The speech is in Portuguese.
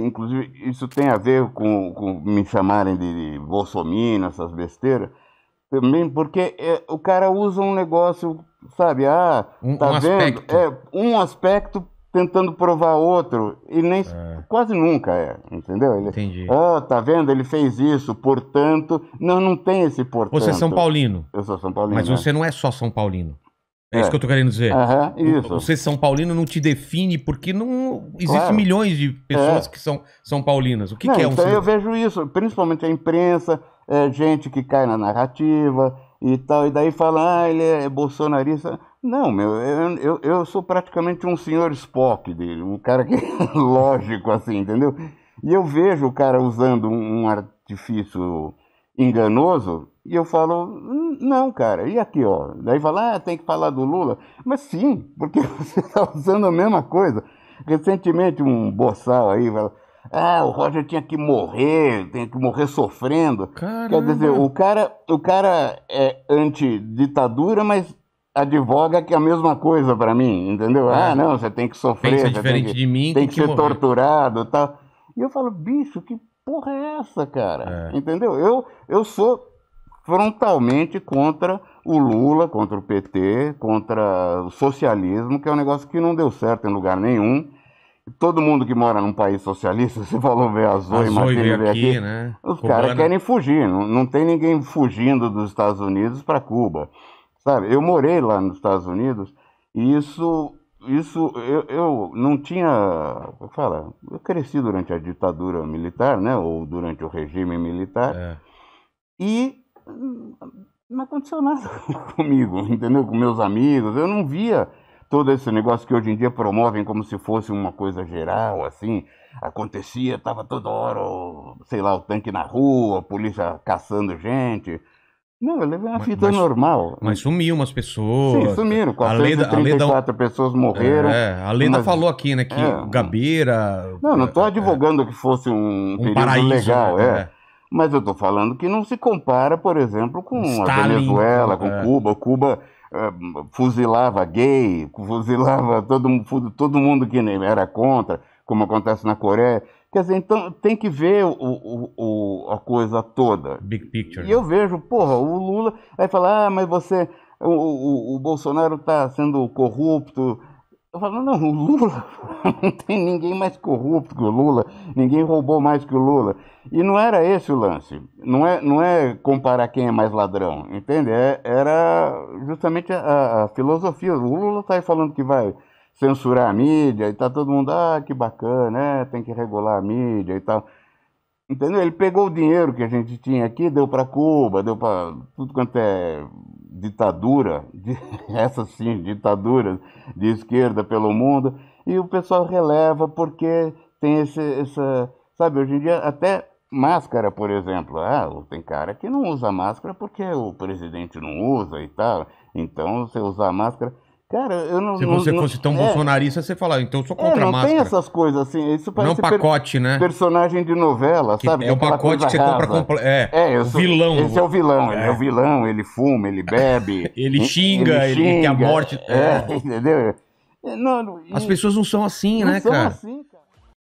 Inclusive, isso tem a ver com, com me chamarem de, de bolsominion, essas besteiras, também porque é, o cara usa um negócio, sabe? Ah, um, tá um vendo? Aspecto. É, um aspecto tentando provar outro e nem é. quase nunca é, entendeu? Ele, Entendi. Ah, tá vendo? Ele fez isso, portanto, não, não tem esse portanto. Você é São Paulino. Eu sou São Paulino. Mas né? você não é só São Paulino. É, isso é. que eu tô querendo dizer. Uhum, isso. Você São Paulino não te define porque não existem claro. milhões de pessoas é. que são São Paulinas. O que, não, que é um Então eu vejo isso, principalmente a imprensa, é, gente que cai na narrativa e tal, e daí fala, ah, ele é, é bolsonarista. Não, meu, eu, eu, eu sou praticamente um senhor Spock dele, um cara que lógico assim, entendeu? E eu vejo o cara usando um artifício enganoso e eu falo, hum, não, cara, e aqui, ó? Daí fala, ah, tem que falar do Lula. Mas sim, porque você está usando a mesma coisa. Recentemente, um boçal aí fala, ah, o Roger tinha que morrer, tem que morrer sofrendo. Caramba. Quer dizer, o cara, o cara é anti-ditadura, mas advoga que é a mesma coisa para mim, entendeu? Ah, é. não, você tem que sofrer, Pensa diferente que, de mim, tem que, que ser morrer. torturado e tal. E eu falo, bicho, que porra é essa, cara? É. Entendeu? Eu, eu sou frontalmente contra o Lula, contra o PT, contra o socialismo, que é um negócio que não deu certo em lugar nenhum. Todo mundo que mora num país socialista, você falou ver a Zoe, a veio aqui, aqui, né? os caras querem fugir, não, não tem ninguém fugindo dos Estados Unidos para Cuba. Sabe, eu morei lá nos Estados Unidos e isso isso eu, eu não tinha. É fala, eu cresci durante a ditadura militar, né? Ou durante o regime militar. É. E não aconteceu nada comigo, entendeu? Com meus amigos, eu não via todo esse negócio que hoje em dia promovem como se fosse uma coisa geral, assim. Acontecia, tava toda hora, sei lá, o tanque na rua, a polícia caçando gente. Não, eu levei uma mas, fita mas, normal. Mas sumiu umas pessoas. Sim, sumiram. 434 a pessoas morreram. É, a Lenda falou aqui, né, que é, Gabeira... Não, não estou é, é. advogando é, que fosse um, um período paraíso, legal, né? é. é. Mas eu estou falando que não se compara, por exemplo, com Stalin, a Venezuela, então, com é. Cuba. Cuba uh, fuzilava gay, fuzilava todo, todo mundo que era contra, como acontece na Coreia. Quer dizer, então tem que ver o, o, o, a coisa toda. Big picture. E né? eu vejo, porra, o Lula vai falar, ah, mas você, o, o Bolsonaro está sendo corrupto, eu falo, não, o Lula, não tem ninguém mais corrupto que o Lula, ninguém roubou mais que o Lula. E não era esse o lance. Não é, não é comparar quem é mais ladrão, entende? É, era justamente a, a, filosofia. O Lula tá aí falando que vai censurar a mídia e tá todo mundo, ah, que bacana, né? Tem que regular a mídia e tal. Entendeu? Ele pegou o dinheiro que a gente tinha aqui, deu para Cuba, deu para tudo quanto é ditadura, de, essas sim, ditaduras de esquerda pelo mundo, e o pessoal releva porque tem esse, essa. Sabe, hoje em dia até máscara, por exemplo. Ah, tem cara que não usa máscara porque o presidente não usa e tal. Então, você usar máscara. Cara, eu não. Se você não, fosse tão é, bolsonarista, você falava, então eu sou é, contra é, não máscara. Não tem essas coisas assim. Isso parece não pacote, per, né? Personagem de novela, que sabe? É o pacote que você rasa. compra. É, é eu sou, vilão. Esse é o vilão. É. Ele é o vilão, ele fuma, ele bebe. ele xinga, ele, xinga, ele tem a morte. É, é. entendeu? É, não, As pessoas não são assim, não né, são cara? Assim, cara.